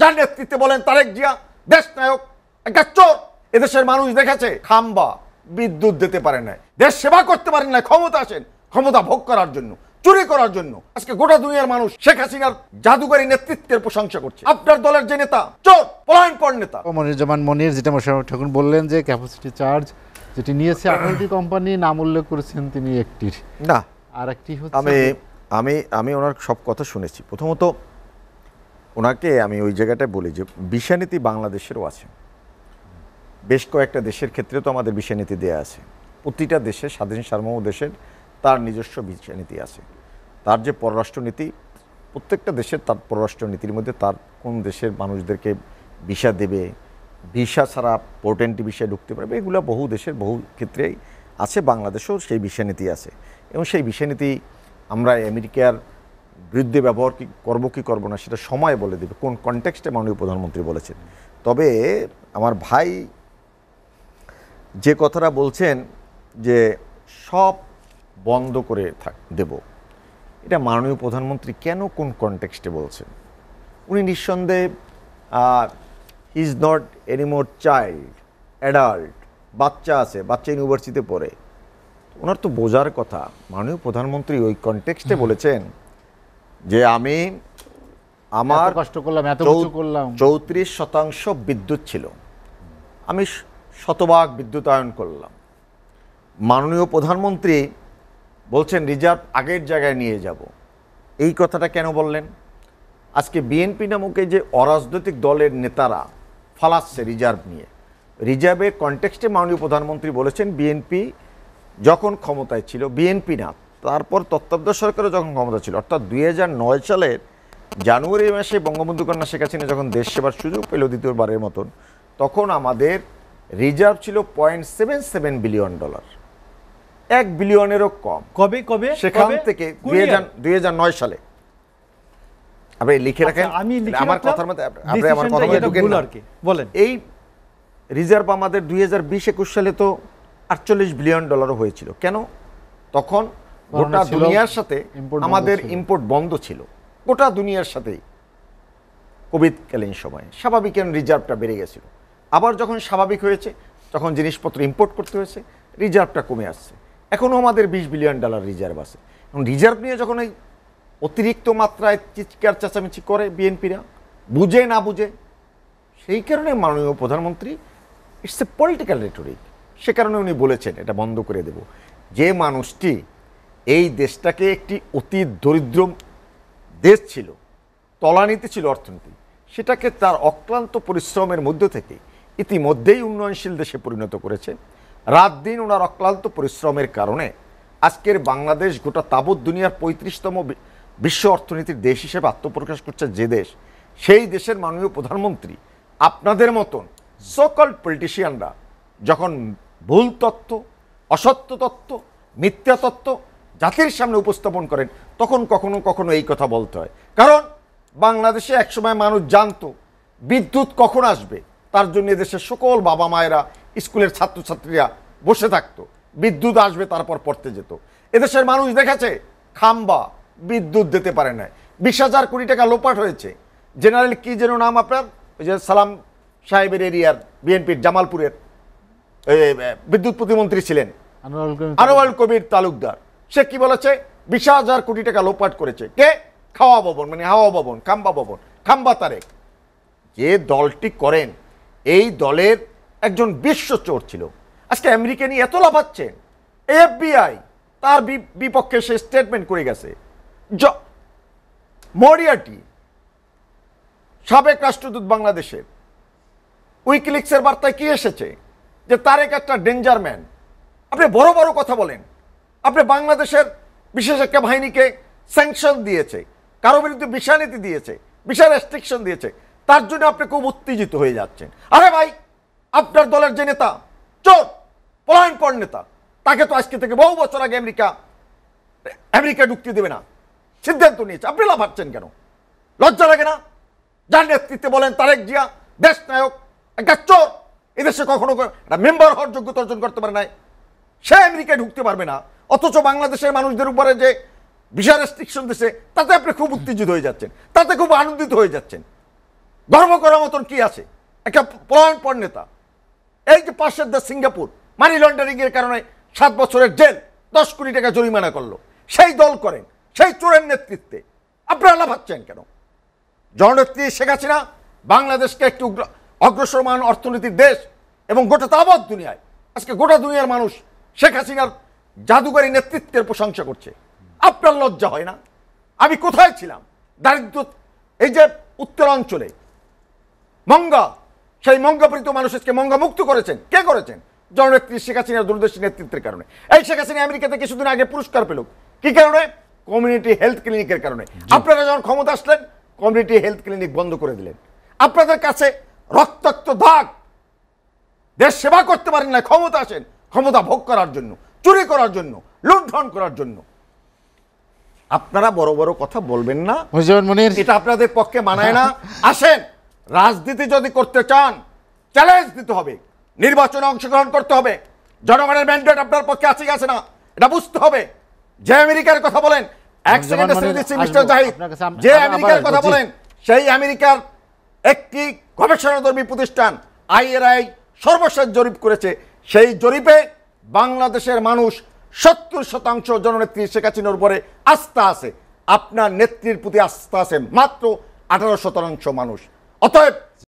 যার নেতৃত্বে বলেন তারেক জিয়া দেশ নায়ক একটা চোর এদেশের মানুষ দেখেছে খাম্বা বিদ্যুৎ দিতে পারে না দেশ সেবা করতে পারেন না ক্ষমতা আসেন ক্ষমতা ভোগ করার জন্য চুরি করার জন্য আজকে গোটা দুনিয়ার মানুষ শেখ হাসিনার জাদুকারী নেতৃত্বের প্রশংসা করছে আপনার দলের যে নেতা চোর পর নেতা জামান মনির যেটা মোশারফ ঠাকুর বললেন যে ক্যাপাসিটি চার্জ যেটি নিয়েছে আঠারোটি কোম্পানি নাম উল্লেখ করেছেন তিনি একটির না আর একটি হচ্ছে আমি আমি আমি ওনার সব কথা শুনেছি প্রথমত ওনাকে আমি ওই জায়গাটায় বলি যে বিষানীতি বাংলাদেশেরও আছে বেশ কয়েকটা দেশের ক্ষেত্রে তো আমাদের বিষানীতি দেয়া আছে প্রতিটা দেশে স্বাধীন সার্বভৌম দেশের তার নিজস্ব বিষানীতি আছে তার যে পররাষ্ট্রনীতি প্রত্যেকটা দেশের তার পররাষ্ট্রনীতির মধ্যে তার কোন দেশের মানুষদেরকে ভিসা দেবে ভিসা ছাড়া পোর্টেন্টি বিষয়ে ঢুকতে পারবে এগুলো বহু দেশের বহু ক্ষেত্রেই আছে বাংলাদেশেও সেই বিষানীতি আছে এবং সেই বিষানীতি আমরা আমেরিকার বৃদ্ধি ব্যবহার কি করবো কি করবো না সেটা সময় বলে দেবে কোন কনটেক্সটে মাননীয় প্রধানমন্ত্রী বলেছেন তবে আমার ভাই যে কথাটা বলছেন যে সব বন্ধ করে থাক দেব এটা মাননীয় প্রধানমন্ত্রী কেন কোন কনটেক্সটে বলছেন উনি নিঃসন্দেহে is not anymore child adult বাচ্চা আছে বাচ্চা ইউনিভার্সিটিতে পড়ে ওনার তো বোঝার কথা মাননীয় প্রধানমন্ত্রী ওই কনটেক্সটে বলেছেন যে আমি আমার কষ্ট করলাম এত কিছু করলাম চৌত্রিশ শতাংশ বিদ্যুৎ ছিল আমি শতভাগ বিদ্যুতায়ন করলাম মাননীয় প্রধানমন্ত্রী বলছেন রিজার্ভ আগের জায়গায় নিয়ে যাব এই কথাটা কেন বললেন আজকে বিএনপি নামকে যে অরাজনৈতিক দলের নেতারা ফালাচ্ছে রিজার্ভ নিয়ে রিজার্ভের কনটেক্সটে মাননীয় প্রধানমন্ত্রী বলেছেন বিএনপি যখন ক্ষমতায় ছিল বিএনপি না তারপর তত্ত্বাবধায়ক সরকারও যখন ক্ষমতা ছিল অর্থাৎ দুই হাজার সালের জানুয়ারি মাসে বঙ্গবন্ধু কন্যা শেখ হাসিনা যখন দেশ সেবার সুযোগ পেল দ্বিতীয়বারের মতন তখন আমাদের রিজার্ভ ছিল point seven seven billion dollar এক বিলিয়নেরও কম কবে কবে সেখান থেকে দুই নয় সালে আপনি লিখে আচ্ছা, রাখেন আমি আমার কথার মধ্যে আপনি আমার কথা মধ্যে বলেন এই রিজার্ভ আমাদের দুই হাজার বিশ একুশ সালে তো আটচল্লিশ বিলিয়ন ডলারও হয়েছিল কেন তখন গোটা দুনিয়ার সাথে আমাদের ইম্পোর্ট বন্ধ ছিল গোটা দুনিয়ার সাথেই কোভিডকালীন সময়ে স্বাভাবিক রিজার্ভটা বেড়ে গেছিল আবার যখন স্বাভাবিক হয়েছে তখন জিনিসপত্র ইম্পোর্ট করতে হয়েছে রিজার্ভটা কমে আসছে এখনও আমাদের বিশ বিলিয়ন ডলার রিজার্ভ আছে এবং রিজার্ভ নিয়ে যখন এই অতিরিক্ত মাত্রায় চিৎকার চেঁচামেচি করে বিএনপিরা বুঝে না বুঝে সেই কারণে মাননীয় প্রধানমন্ত্রী ইটস এ পলিটিক্যাল রেটরিক সে কারণে উনি বলেছেন এটা বন্ধ করে দেব যে মানুষটি এই দেশটাকে একটি অতি দরিদ্র দেশ ছিল তলানিতে ছিল অর্থনীতি সেটাকে তার অক্লান্ত পরিশ্রমের মধ্য থেকে ইতিমধ্যেই উন্নয়নশীল দেশে পরিণত করেছে রাত দিন ওনার অক্লান্ত পরিশ্রমের কারণে আজকের বাংলাদেশ গোটা তাবৎ দুনিয়ার পঁয়ত্রিশতম বিশ্ব অর্থনীতির দেশ হিসেবে আত্মপ্রকাশ করছে যে দেশ সেই দেশের মাননীয় প্রধানমন্ত্রী আপনাদের মতন সকল পলিটিশিয়ানরা যখন ভুল তত্ত্ব অসত্য তত্ত্ব মিথ্যা তত্ত্ব জাতির সামনে উপস্থাপন করেন তখন কখনো কখনো এই কথা বলতে হয় কারণ বাংলাদেশে একসময় মানুষ জানতো বিদ্যুৎ কখন আসবে তার জন্য দেশের সকল বাবা মায়েরা স্কুলের ছাত্রছাত্রীরা বসে থাকতো বিদ্যুৎ আসবে তারপর পড়তে যেত এদেশের মানুষ দেখেছে খাম্বা বিদ্যুৎ দিতে পারে না বিশ হাজার কোটি টাকা লোপাট হয়েছে জেনারেল কি যেন নাম আপনার ওই যে সালাম সাহেবের এরিয়ার বিএনপির জামালপুরের বিদ্যুৎ প্রতিমন্ত্রী ছিলেন আনোয়াল কবির তালুকদার সে কি বলেছে বিশ হাজার কোটি টাকা লোপাট করেছে কে খাওয়া ভবন মানে হাওয়া ভবন খাম্বা ভবন খাম্বা তারেক যে দলটি করেন এই দলের একজন বিশ্ব চোর ছিল আজকে আমেরিকা নিয়ে এত লাফাচ্ছেন এফবিআই তার বিপক্ষে সে স্টেটমেন্ট করে গেছে মরিয়াটি সাবেক রাষ্ট্রদূত বাংলাদেশের উইকলিক্সের বার্তায় কি এসেছে যে তারেক একটা ডেঞ্জার ম্যান আপনি বড় বড় কথা বলেন আপনি বাংলাদেশের বিশেষ একটা বাহিনীকে স্যাংশন দিয়েছে কারো বিরুদ্ধে ভিসা নীতি দিয়েছে ভিসা রেস্ট্রিকশন দিয়েছে তার জন্য আপনি খুব উত্তেজিত হয়ে যাচ্ছেন আরে ভাই আপনার দলের যে নেতা চোর পলায়ন পর নেতা তাকে তো আজকে থেকে বহু বছর আগে আমেরিকা আমেরিকা ঢুকতে দেবে না সিদ্ধান্ত নিয়েছে আপনি লাভাচ্ছেন কেন লজ্জা লাগে না যার নেতৃত্বে বলেন তারেক জিয়া দেশ নায়ক একটা চোর এদেশে কখনো মেম্বার হওয়ার যোগ্যতা অর্জন করতে পারে নাই সে আমেরিকায় ঢুকতে পারবে না অথচ বাংলাদেশের মানুষদের উপরে যে ভিসা রেস্ট্রিকশন দিছে তাতে আপনি খুব উত্তেজিত হয়ে যাচ্ছেন তাতে খুব আনন্দিত হয়ে যাচ্ছেন গর্ব করার মতন কি আছে একটা পর নেতা এই যে পাশের দেশ সিঙ্গাপুর মানি লন্ডারিংয়ের কারণে সাত বছরের জেল দশ কোটি টাকা জরিমানা করলো সেই দল করেন সেই চোরের নেতৃত্বে আল্লাহ ভাবছেন কেন জননেত্রী শেখ হাসিনা বাংলাদেশকে একটি অগ্রসরমান অর্থনীতির দেশ এবং গোটা তাবৎ দুনিয়ায় আজকে গোটা দুনিয়ার মানুষ শেখ হাসিনার জাদুকরী নেতৃত্বের প্রশংসা করছে আপনার লজ্জা হয় না আমি কোথায় ছিলাম দারিদ্র এই যে উত্তরাঞ্চলে মঙ্গা সেই মঙ্গাপরিত মানুষকে মঙ্গা মুক্ত করেছেন কে করেছেন জননেত্রী শেখ হাসিনার দূরদর্শী নেতৃত্বের কারণে এই শেখ হাসিনা আমেরিকাতে কিছুদিন আগে পুরস্কার পেল কি কারণে কমিউনিটি হেলথ ক্লিনিকের কারণে আপনারা যখন ক্ষমতা আসলেন কমিউনিটি হেলথ ক্লিনিক বন্ধ করে দিলেন আপনাদের কাছে রক্তাক্ত দাগ দেশ সেবা করতে পারেন না ক্ষমতা আসেন ক্ষমতা ভোগ করার জন্য চুরি করার জন্য লুণ্ঠন করার জন্য আপনারা বড় বড় কথা বলবেন না এটা আপনাদের পক্ষে মানায় না আসেন রাজনীতি যদি করতে চান চ্যালেঞ্জ দিতে হবে নির্বাচনে অংশগ্রহণ করতে হবে জনগণের ম্যান্ডেট আপনার পক্ষে আছে গেছে না এটা বুঝতে হবে যে আমেরিকার কথা বলেন এক যে আমেরিকার কথা বলেন সেই আমেরিকার একটি গবেষণাধর্মী প্রতিষ্ঠান আইএরআই সর্বশেষ জরিপ করেছে সেই জরিপে বাংলাদেশের মানুষ সত্তর শতাংশ জননেত্রী শেখ হাসিনার উপরে আস্থা আছে আপনার নেত্রীর প্রতি আস্থা আছে মাত্র আঠারো শতাংশ মানুষ অতএব